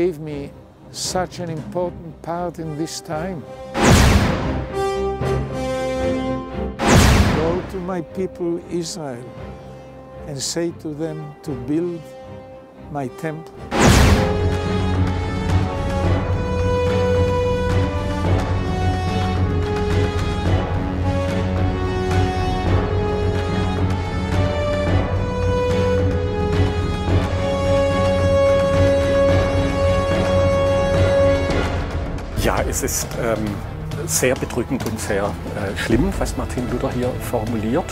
gave me such an important part in this time. Go to my people Israel and say to them to build my temple. es ist ähm, sehr bedrückend und sehr äh, schlimm, was Martin Luther hier formuliert.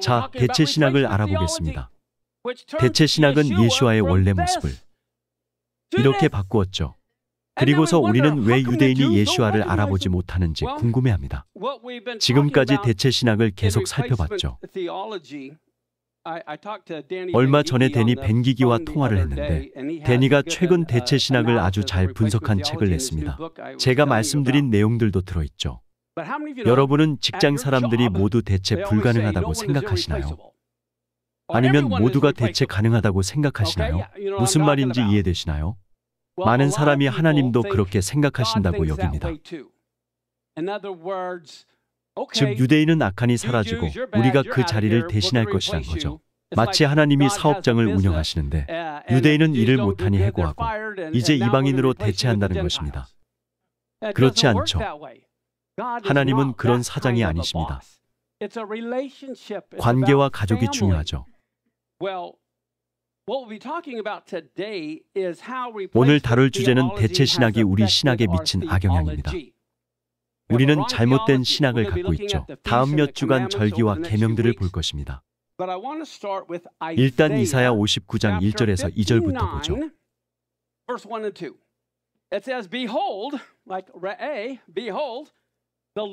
자, 대체 신학을 알아보겠습니다. 대체 신학은 예수와의 원래 모습을 이렇게 바꾸었죠. 그리고서 우리는 왜 유대인이 예수와를 알아보지 못하는지 궁금해합니다. 지금까지 대체 신학을 계속 살펴봤죠. 얼마 전에 데니 벤기기와 통화를 했는데 데니가 최근 대체 uh, 신학을 아주 잘 분석한 책을 냈습니다. 제가 말씀드린 내용들도 들어있죠. 여러분은 직장 사람들이 모두 대체 불가능하다고 생각하시나요? 아니면 모두가 대체 가능하다고 생각하시나요? 무슨 말인지 이해되시나요? 많은 사람이 하나님도 그렇게 생각하신다고 여깁니다. 즉 유대인은 악한이 사라지고 우리가 그 자리를 대신할 것이란 거죠. 마치 하나님이 사업장을 uh, 운영하시는데 uh, 유대인은 일을 못하니 해고하고 이제 이방인으로 대체한다는 것입니다. 그렇지 않죠. 하나님은 그런 사장이 아니십니다. 관계와 가족이 중요하죠. 오늘 다룰 주제는 대체 신학이 우리 신학에 미친 악영향입니다. 우리는 잘못된 신학을 갖고 있죠. 다음 몇 주간 절기와 계명들을 볼 것입니다. 일단 이사야 59장 1절에서 2절부터 보죠.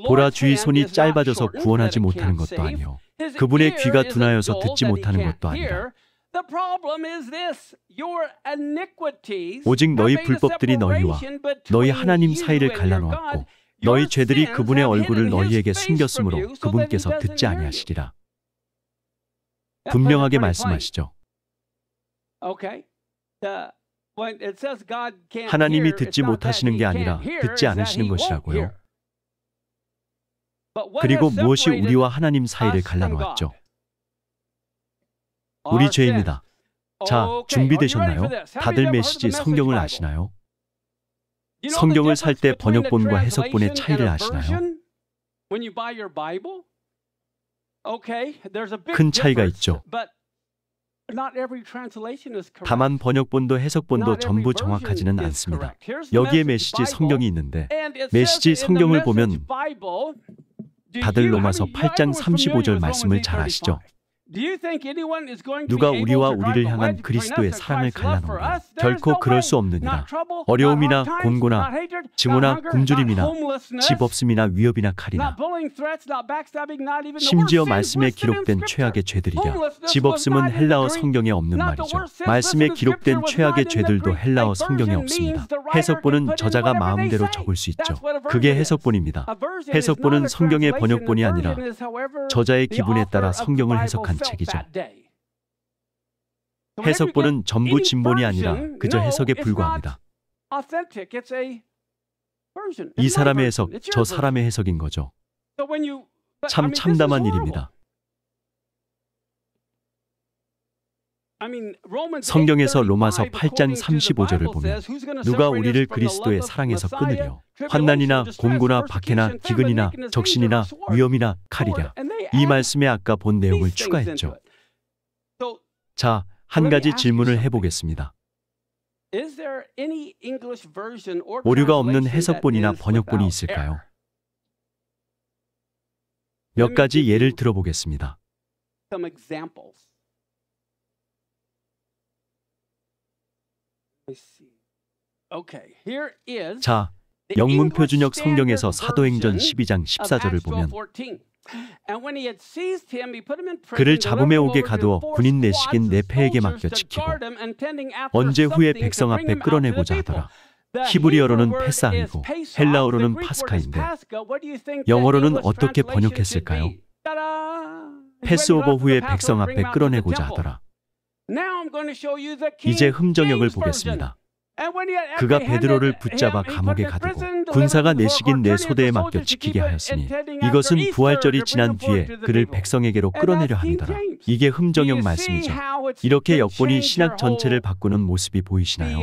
보라 주의 손이 짧아져서 구원하지 못하는 것도 아니요. 그분의 귀가 둔하여서 듣지 못하는 것도 아니라. 오직 너희 불법들이 너희와 너희 하나님 사이를 갈라놓았고 너희 죄들이 그분의 얼굴을 너희에게 숨겼으므로 그분께서 듣지 아니하시리라. 분명하게 말씀하시죠. 하나님이 듣지 못하시는 게 아니라 듣지 않으시는 것이라고요. 그리고 무엇이 우리와 하나님 사이를 갈라놓았죠? 우리 아, 네. 죄입니다. 자, 준비되셨나요? 다들 메시지 성경을 아시나요? 성경을 살 때 번역본과 해석본의 차이를 아시나요? 큰 차이가 있죠. 다만 번역본도 해석본도 전부 정확하지는 않습니다. 여기에 메시지 성경이 있는데 메시지 성경을 보면 다들 로마서 8장 35절 말씀을 잘 아시죠? 누가 우리와 우리를 향한 그리스도의 사랑을 갈라놓는가 결코 그럴 수 없느니라 어려움이나 곤고나 증오나 굶주림이나 집 없음이나 위협이나 칼이나 심지어 말씀에 기록된 최악의 죄들이랴 집 없음은 헬라어 성경에 없는 말이죠 말씀에 기록된 최악의 죄들도 헬라어 성경에 없습니다 해석본은 저자가 마음대로 적을 수 있죠 그게 해석본입니다 해석본은 성경의 번역본이 아니라 저자의 기분에 따라 성경을 해석한다 책이죠. 해석본은 전부 진본이 아니라 그저 해석에 불과합니다. 이 사람의 해석, 저 사람의 해석인 거죠. 참 참담한 일입니다. 성경에서 로마서 8장 35절을 보면 누가 우리를 그리스도의 사랑에서 끊으려 환난이나 공고나 박해나 기근이나 적신이나 위험이나 칼이랴 이 말씀에 아까 본 내용을 추가했죠. 자, 한 가지 질문을 해보겠습니다. 오류가 없는 해석본이나 번역본이 있을까요? 몇 가지 예를 들어보겠습니다. 자, 영문표 준역 성경에서 사도행전 12장 14절을 보면 그를 잡음에 오게 가두어 군인 내식인 네페에게 맡겨 지키고 언제 후에 백성 앞에 끌어내고자 하더라. 히브리어로는 페사이고 헬라어로는 파스카인데 영어로는 어떻게 번역했을까요? 패스오버 후에 백성 앞에 끌어내고자 하더라. 이제 흠정역을 보겠습니다. 그가 베드로를 붙잡아 감옥에 가두고 군사가 내식인 내 소대에 맡겨 지키게 하였으니 이것은 부활절이 지난 뒤에 그를 백성에게로 끌어내려 함이더 이게 흠정역 말씀이죠. 이렇게 역본이 신학 전체를 바꾸는 모습이 보이시나요?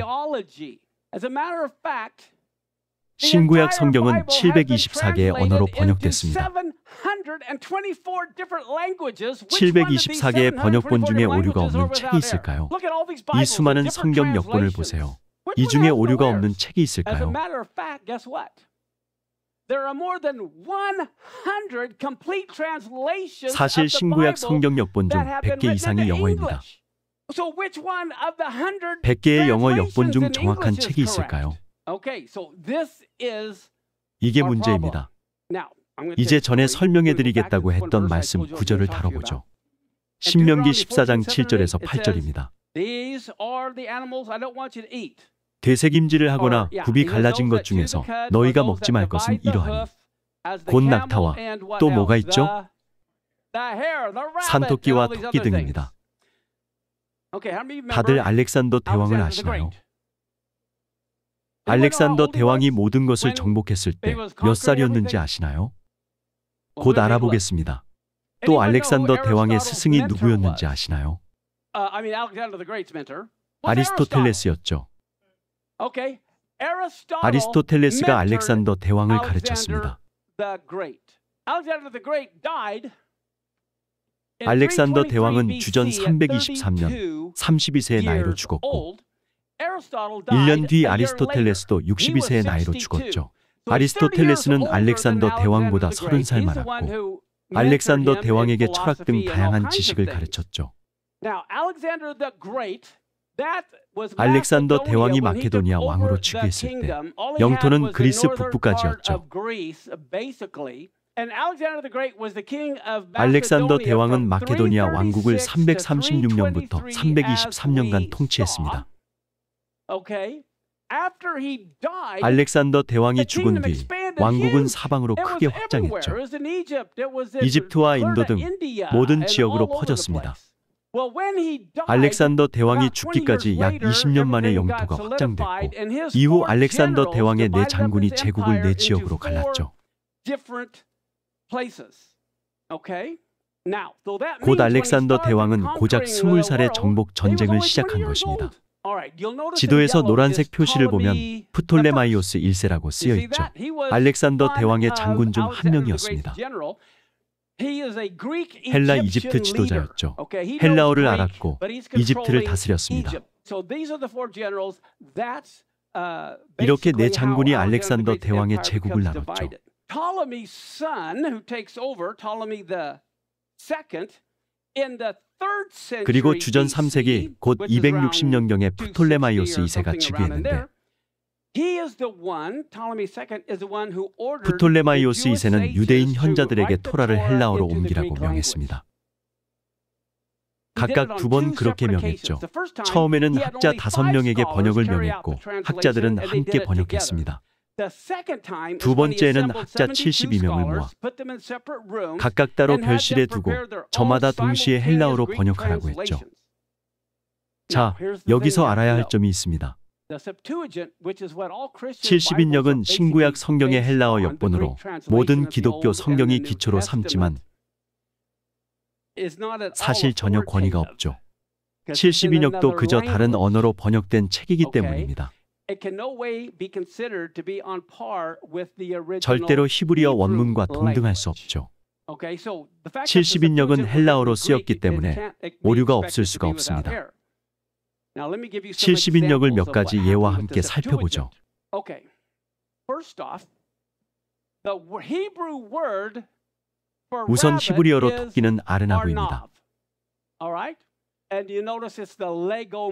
신구약 성경은 724개의 언어로 번역됐습니다. 724개의 번역본 중에 오류가 없는 책이 있을까요? 이 수많은 성경 역본을 보세요. 이 중에 오류가 없는 책이 있을까요? 사실 신구약 성경 역본 중 100개 이상이 영어입니다. 100개의 영어 역본 중 정확한 책이 있을까요? 이게 문제입니다. 이제 전에 설명해 드리겠다고 했던 말씀 구절을 다뤄보죠. 신명기 14장 7절에서 8절입니다. 대세김질을 하거나 굽이 갈라진 것 중에서 너희가 먹지 말 것은 이러하니 곧 낙타와 또 뭐가 있죠? 산토끼와 토끼 등입니다. 다들 알렉산더 대왕을 아시나요? 알렉산더 대왕이 모든 것을 정복했을 때 몇 살이었는지 아시나요? 곧 알아보겠습니다. 또 알렉산더 대왕의 스승이 누구였는지 아시나요? Uh, 아리스토텔레스였죠. 아리스토텔레스가 알렉산더 대왕을 가르쳤습니다. 알렉산더 대왕은 주전 323년 32세의 나이로 죽었고 1년 뒤 아리스토텔레스도 62세의 나이로 죽었죠. 아리스토텔레스는 알렉산더 대왕보다 30살 많았고 알렉산더 대왕에게 철학 등 다양한 지식을 가르쳤죠. 알렉산더 대왕이 마케도니아 왕으로 취위했을때 영토는 그리스 북부까지였죠. 알렉산더 대왕은 마케도니아 왕국을 336년부터 323년간 통치했습니다. 알렉산더 대왕이 죽은 뒤 왕국은 사방으로 크게 확장했죠. 이집트와 인도 등 모든 지역으로 퍼졌습니다. 알렉산더 대왕이 죽기까지 약 20년 만에 영토가 확장됐고 이후 알렉산더 대왕의 네 장군이 제국을 네 지역으로 갈랐죠. 곧 알렉산더 대왕은 고작 20살에 정복 전쟁을 시작한 것입니다. 지도에서 노란색 표시를 보면 프톨레마이오스 1세라고 쓰여 있죠. 알렉산더 대왕의 장군 중 한 명이었습니다. 헬라 이집트 지도자였죠. 헬라어를 알았고 이집트를 다스렸습니다. Uh, 이렇게 내 장군이 알렉산더 대왕의 제국을 나눴죠. 그리고 주전 3세기 곧 260년경에 프톨레마이오스 2세가 즉위했는데 프톨레마이오스 2세는 유대인 현자들에게 토라를 헬라어로 옮기라고 명했습니다. 각각 두 번 그렇게 명했죠. 처음에는 학자 다 명에게 번역을 명했고 학자들은 함께 번역했습니다. 두 번째는 학자 72명을 모아 각각 따로 별실에 두고 저마다 동시에 헬라어로 번역하라고 했죠. 자, 여기서 알아야 할 점이 있습니다. 70인역은 신구약 성경의 헬라어 역본으로 모든 기독교 성경이 기초로 삼지만 사실 전혀 권위가 없죠. 70인역도 그저 다른 언어로 번역된 책이기 때문입니다. 절대로 히브리어 원문과 동등할 수 없죠. 70인역은 헬라어로 쓰였기 때문에 오류가 없을 수가 없습니다. 70인역을 몇 가지 예와 함께 살펴보죠. 우선 히브리어로 토끼는 아르나브입니다.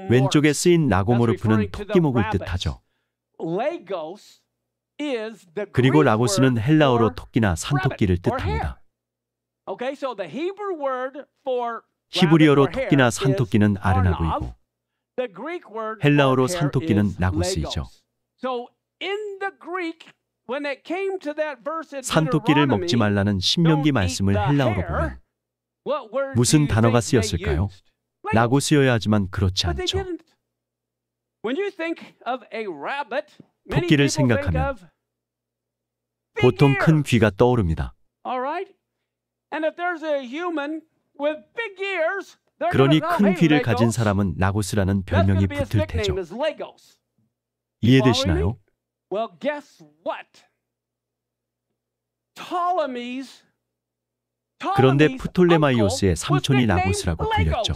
왼쪽에 쓰인 나고모르프는 토끼목을 뜻하죠. 그리고 라고스는 헬라어로 토끼나 산토끼를 뜻합니다. 히브리어로 토끼나 산토끼는 아르나고이고 헬라어로 산토끼는 라고스이죠. 산토끼를 먹지 말라는 신명기 말씀을 헬라어로 보면 무슨 단어가 쓰였을까요? 라고 쓰여야 하지만 그렇지 않죠. 토끼를 생각하면 보통 큰 귀가 떠오릅니다. 그러니 큰 귀를 가진 사람은 라고스라는 별명이 붙을 테죠. 이해되시나요? 그런데 프톨레마이오스의 삼촌이 라고스라고 불렸죠.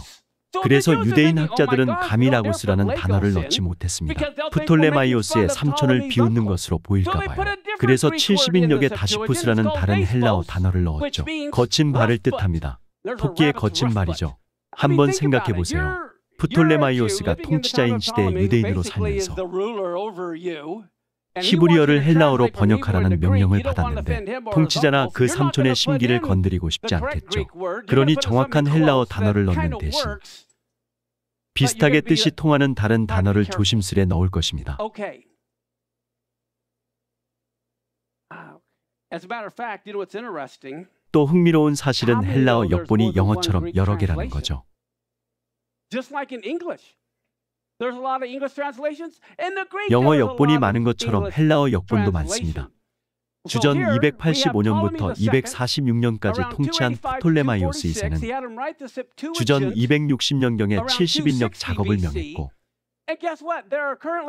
그래서 유대인 oh 학자들은 가미라고스라는 단어를 넣지 못했습니다. 프톨레마이오스의 삼촌을 비웃는 것으로 보일까 봐요. 그래서 70인역에 다시푸스라는 다른 헬라어 단어를 넣었죠. 거친 발을 뜻합니다. 토끼의 거친 말이죠. 한번 생각해 보세요. 프톨레마이오스가 통치자인 시대의 유대인으로 살면서 히브리어를 헬라어로 번역하라는 명령을 받았는데 통치자나 그 삼촌의 심기를 건드리고 싶지 않겠죠. 그러니 정확한 헬라어 단어를 넣는 대신 비슷하게 뜻이 통하는 다른 단어를 조심스레 넣을 것입니다. Ah, 또 흥미로운 사실은 헬라어 역본이 영어처럼 여러 개라는 거죠. 영어 역본이 많은 것처럼 헬라어 역본도 많습니다. 주전 285년부터 246년까지 통치한 프톨레마이오스 2세는 주전 260년경에 70인력 작업을 명했고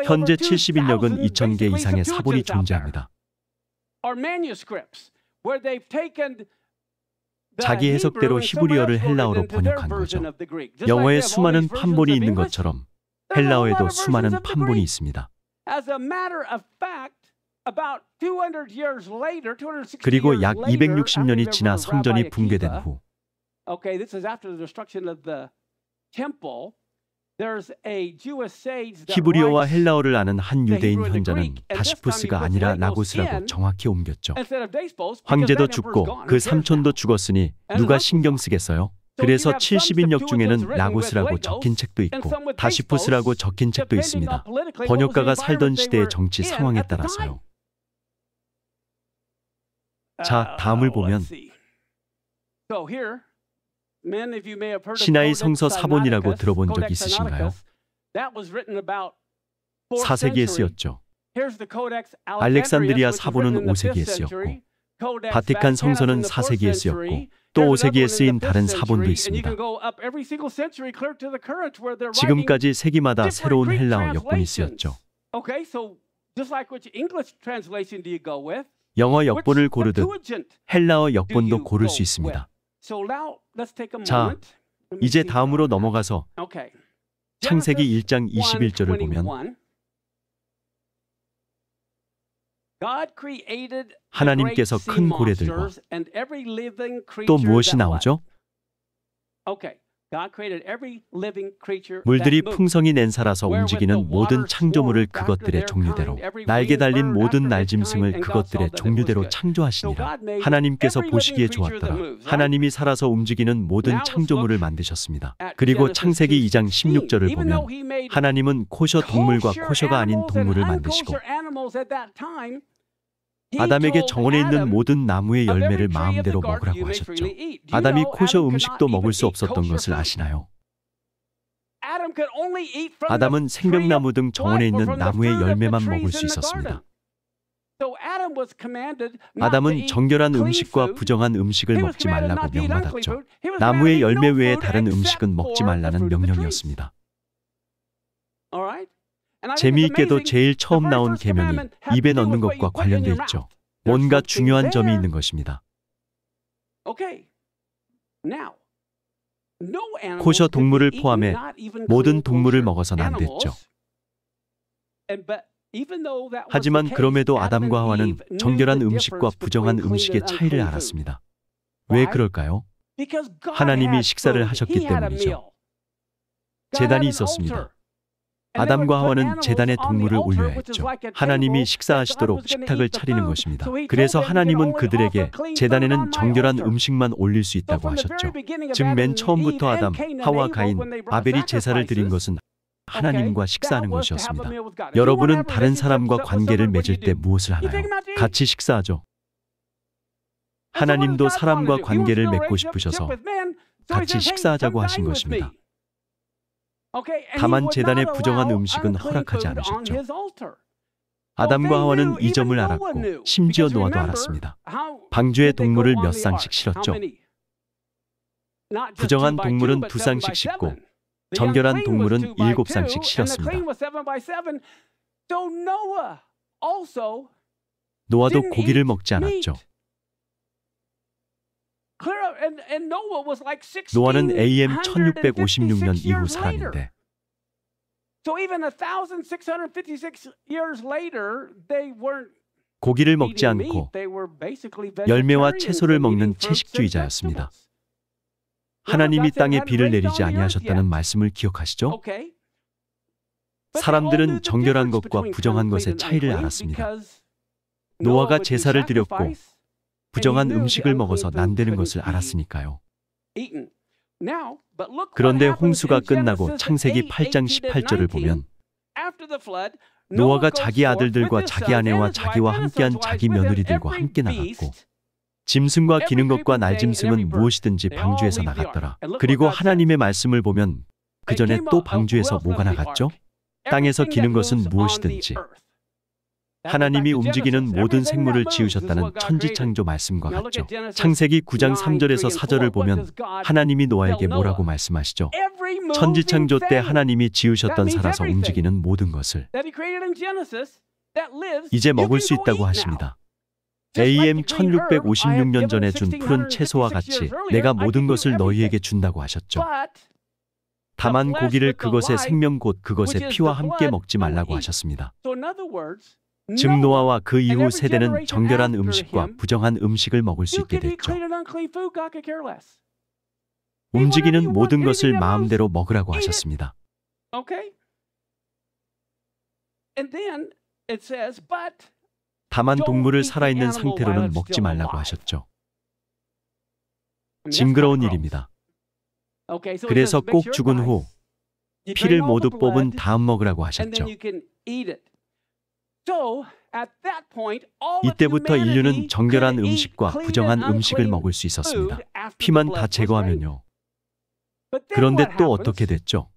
현재 70인력은 2,000개 이상의 사본이 존재합니다. 자기 해석대로 히브리어를 헬라어로 번역한 거죠. 영어에 수많은 판본이 있는 것처럼 헬라어에도 수많은 판본이 있습니다. 그리고 약 260년이 지나 성전이 붕괴된 후 히브리어와 헬라어를 아는 한 유대인 현자는 다시푸스가 아니라 라고스라고 정확히 옮겼죠. 황제도 죽고 그 삼촌도 죽었으니 누가 신경 쓰겠어요? 그래서 70인역 중에는 라고스라고 적힌 책도 있고 다시푸스라고 적힌 책도 있습니다. 번역가가 살던 시대의 정치 상황에 따라서요. 자, uh, 다음을 보면 신하의 성서 사본이라고 들어본 적 있으신가요? 4세기에 쓰였죠. 알렉산드리아 사본은 5세기에 쓰였고 바티칸 성서는 4세기에 쓰였고 또 5세기에 쓰인 다른 사본도 있습니다. 지금까지 세기마다 새로운 헬라어 역본이 쓰였죠. 영어 역본을 고르듯 헬라어 역본도 고를 수 있습니다. 자, 이제 다음으로 넘어가서 창세기 1장 21절을 보면 하나님께서 큰 고래들과 또 무엇이 나오죠? 물들이 풍성히 낸살아서 움직이는 모든 창조물을 그것들의 종류대로 날개 달린 모든 날짐승을 그것들의 종류대로 창조하시니라 하나님께서 보시기에 좋았더라 하나님이 살아서 움직이는 모든 창조물을 만드셨습니다 그리고 창세기 2장 16절을 보면 하나님은 코셔 동물과 코셔가 아닌 동물을 만드시고 아담에게 정원에 있는 모든 나무의 열매를 마음대로 먹으라고 하셨죠. 아담이 코셔 음식도 먹을 수 없었던 것을 아시나요? 아담은 생명나무 등 정원에 있는 나무의 열매만 먹을 수 있었습니다. 아담은 정결한 음식과 부정한 음식을 먹지 말라고 명받았죠. 나무의 열매 외에 다른 음식은 먹지 말라는 명령이었습니다. 재미있게도 제일 처음 나온 계명이 입에 넣는 것과 관련돼 있죠. 뭔가 중요한 점이 있는 것입니다. 코셔 동물을 포함해 모든 동물을 먹어서는 안 됐죠. 하지만 그럼에도 아담과 하와는 정결한 음식과 부정한 음식의 차이를 알았습니다. 왜 그럴까요? 하나님이 식사를 하셨기 때문이죠. 재단이 있었습니다. 아담과 하와는 재단에 동물을 올려야 했죠. 하나님이 식사하시도록 식탁을 차리는 것입니다. 그래서 하나님은 그들에게 재단에는 정결한 음식만 올릴 수 있다고 하셨죠. 즉맨 처음부터 아담, 하와, 가인, 아벨이 제사를 드린 것은 하나님과 식사하는 것이었습니다. 여러분은 다른 사람과 관계를 맺을 때 무엇을 하나요? 같이 식사하죠. 하나님도 사람과 관계를 맺고 싶으셔서 같이 식사하자고 하신 것입니다. 다만 재단에 부정한 음식은 허락하지 않으셨죠. 아담과 하와는 이 점을 알았고 심지어 노아도 알았습니다. 방주에 동물을 몇 쌍씩 실었죠. 부정한 동물은 두 쌍씩 싣고 정결한 동물은 일곱 쌍씩 실었습니다. 노아도 고기를 먹지 않았죠. 노아는 AM 1656년 이후 사람인데 고기를 먹지 않고 열매와 채소를 먹는 채식주의자였습니다. 하나님이 땅에 비를 내리지 아니하셨다는 말씀을 기억하시죠? 사람들은 정결한 것과 부정한 것의 차이를 알았습니다. 노아가 제사를 드렸고 부정한 음식을 먹어서 난되는 것을 알았으니까요. 그런데 홍수가 끝나고 창세기 8장 18절을 보면 노아가 자기 아들들과 자기 아내와 자기와 함께한 자기 며느리들과 함께 나갔고 짐승과 기는 것과 날짐승은 무엇이든지 방주에서 나갔더라. 그리고 하나님의 말씀을 보면 그 전에 또 방주에서 뭐가 나갔죠? 땅에서 기는 것은 무엇이든지 하나님이 그 움직이는 모든 생물을 지으셨다는 천지창조 말씀과 같죠. 창세기 9장 3절에서 4절을 보면 하나님이 노아에게 뭐라고 말씀하시죠? 천지창조 때 하나님이 지으셨던 살아서 움직이는 모든 것을 이제 먹을 수 있다고 하십니다. AM 1656년 전에 준 푸른 채소와 같이 내가 모든 것을 너희에게 준다고 하셨죠. 다만 고기를 그것의 생명 곧 그것의 피와 함께 먹지 말라고 하셨습니다. 즉 노아와 그 이후 세대는 정결한 음식과 부정한 음식을 먹을 수 있게 됐죠. 움직이는 모든 것을 마음대로 먹으라고 하셨습니다. 다만 동물을 살아있는 상태로는 먹지 말라고 하셨죠. 징그러운 일입니다. 그래서 꼭 죽은 후 피를 모두 뽑은 다음 먹으라고 하셨죠. 이때부터 인류는 정결한 음식과 부정한 음식을 먹을 수 있었습니다. 피만 다 제거하면요. 그런데 또 어떻게 됐죠?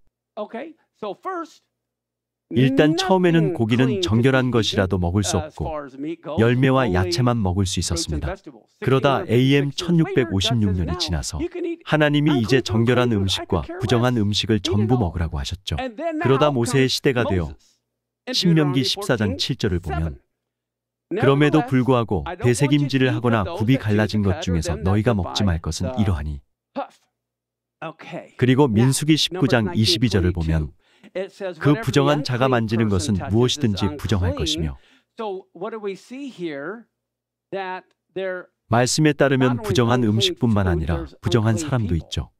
일단 처음에는 고기는 정결한 것이라도 먹을 수 없고 열매와 야채만 먹을 수 있었습니다. 그러다 AM 1656년이 지나서 하나님이 이제 정결한 음식과 부정한 음식을 전부 먹으라고 하셨죠. 그러다 모세의 시대가 되어 신명기 14장 7절을 보면 그럼에도 불구하고 대세김질을 하거나 굽이 갈라진 것 중에서 너희가 먹지 말 것은 이러하니 그리고 민수기 19장 22절을 보면 그 부정한 자가 만지는 것은 무엇이든지 부정할 것이며 말씀에 따르면 부정한 음식뿐만 아니라 부정한 사람도 있죠.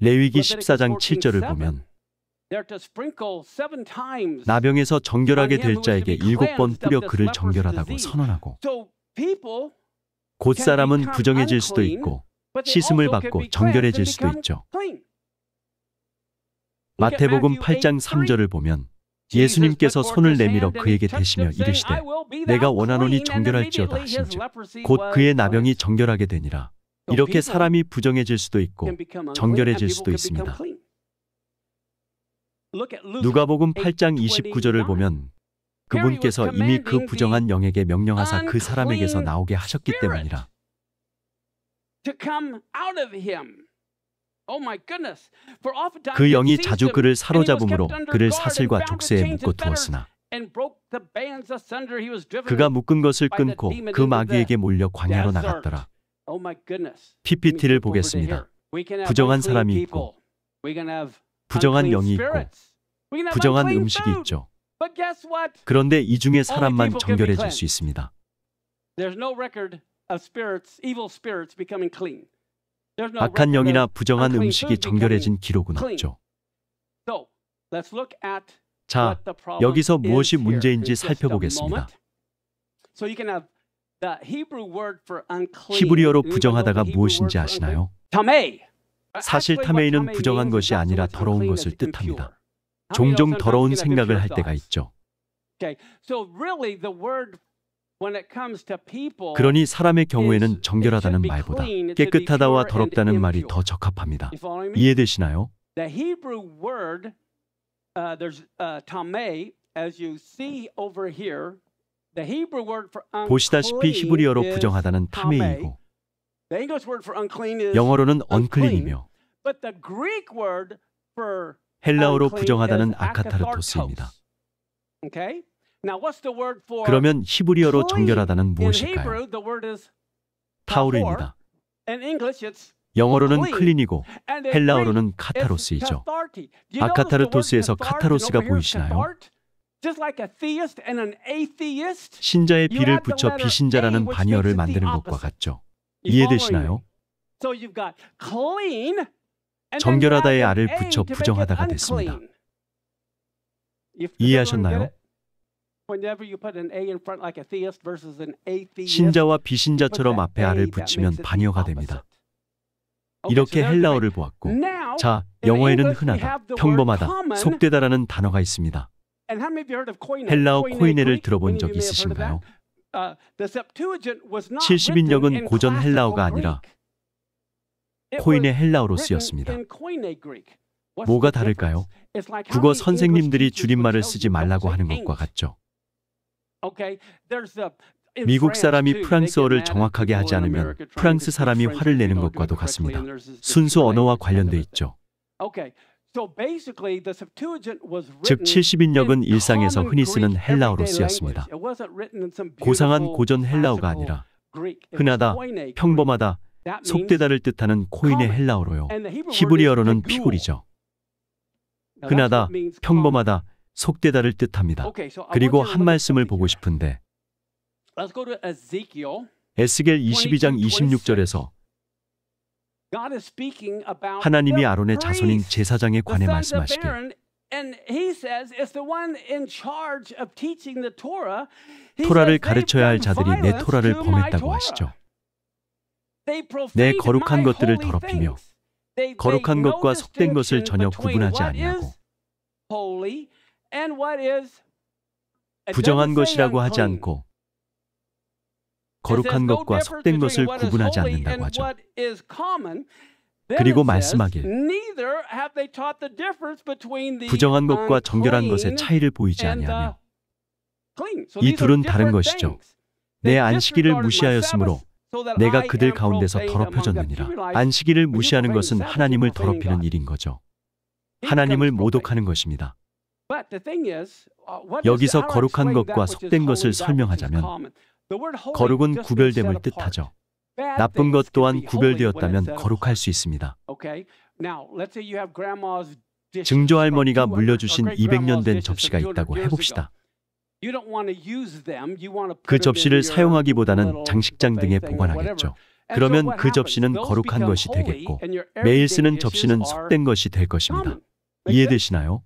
레위기 14장 7절을 보면 나병에서 정결하게 될 자에게 일곱 번 뿌려 그를 정결하다고 선언하고 곧 사람은 부정해질 수도 있고 씻음을 받고 정결해질 수도 있죠. 마태복음 8장 3절을 보면 예수님께서 손을 내밀어 그에게 대시며 이르시되 내가 원하노니 정결할지어다 하신즉 곧 그의 나병이 정결하게 되니라 이렇게 사람이 부정해질 수도 있고 정결해질 수도 있습니다. 누가복음 8장 29절을 보면 그분께서 이미 그 부정한 영에게 명령하사 그 사람에게서 나오게 하셨기 때문이라. Oh 그 영이 자주 그를 사로잡음으로 그를 사슬과 족쇄에 묶어 두었으나 그가 묶은 것을 끊고 그 마귀에게 몰려 광야로 나갔더라. PPT를 oh 보겠습니다. 부정한 사람이 있고 부정한 영이 있고 부정한 음식이 있죠. 그런데 이 중에 사람만 정결해질 수 있습니다. 악한 영이나 부정한 음식이 정결해진 기록은 없죠. 자, 여기서 무엇이 문제인지 살펴보겠습니다. 히브리어로 부정하다가 무엇인지 아시나요? 사실 탐해이는 부정한 것이 아니라 더러운 것을 뜻합니다. 종종 더러운 생각을 할 때가 있죠. 그러니 사람의 경우에는 정결하다는 말보다 깨끗하다와 더럽다는 말이 더 적합합니다. 이해되시나요? Uh, uh, 보시다시피 히브리어로 부정하다는 탐해이고 영어로는 unclean이며 헬라어로 부정하다는 아카타르토스입니다. 그러면 히브리어로 정결하다는 무엇일까요? 타우르입니다 영어로는 클린이고 헬라어로는 카타로스이죠. 아카타르토스에서 카타로스가 보이시나요? 신자의 비를 붙여 비신자라는 반열을 만드는 것과 같죠. 이해되시나요? 정결하다의 알을 붙여 부정하다가 됐습니다. 이해하셨나요? 신자와 비신자처럼 앞에 알을 붙이면 반여가 됩니다. 이렇게 헬라어를 보았고, 자, 영어에는 흔하다, 평범하다, 속되다라는 단어가 있습니다. 헬라어 코인네를 들어본 적 있으신가요? 70인역은 uh, 고전 헬라어가 아니라 코인의 헬라어로 쓰였습니다. 뭐가 다를까요? 국어 선생님들이 줄임말을 쓰지 말라고 하는 것과 같죠. 미국 사람이 프랑스어를 정확하게 하지 않으면 프랑스 사람이 화를 내는 것과도 같습니다. 순수 언어와 관련돼 있죠. 즉 70인역은 일상에서 흔히 쓰는 헬라어로 쓰였습니다. 고상한 고전 헬라어가 아니라 흔하다, 평범하다, 속대다를 뜻하는 코인의 헬라어로요. 히브리어로는 피골이죠. 흔하다, 평범하다, 속대다를 뜻합니다. 그리고 한 말씀을 보고 싶은데 에스겔 22장 26절에서 하나님이 아론의 자손인 제사장에 관해 말씀하시길 토라를 가르쳐야 할 자들이 내 토라를 범했다고 하시죠. 내 거룩한 것들을 더럽히며 거룩한 것과 속된 것을 전혀 구분하지 아니하고 부정한 것이라고 하지 않고 거룩한 것과 속된 것을 구분하지 않는다고 하죠. 그리고 말씀하길 부정한 것과 정결한 것의 차이를 보이지 아니하며 이 둘은 다른 것이죠. 내 안식일을 무시하였으므로 내가 그들 가운데서 더럽혀졌느니라. 안식일을 무시하는 것은 하나님을 더럽히는 일인 거죠. 하나님을 모독하는 것입니다. Uh, 여기서 거룩한 것과 속된 것을 설명하자면 거룩은 구별됨을 뜻하죠. 나쁜 것 또한 구별되었다면 거룩할 수 있습니다. 증조 할머니가 물려주신 200년 된 접시가 있다고 해봅시다. 그 접시를 사용하기보다는 장식장 등에 보관하겠죠. 그러면 그 접시는 거룩한 것이 되겠고 매일 쓰는 접시는 속된 것이 될 것입니다. 이해되시나요?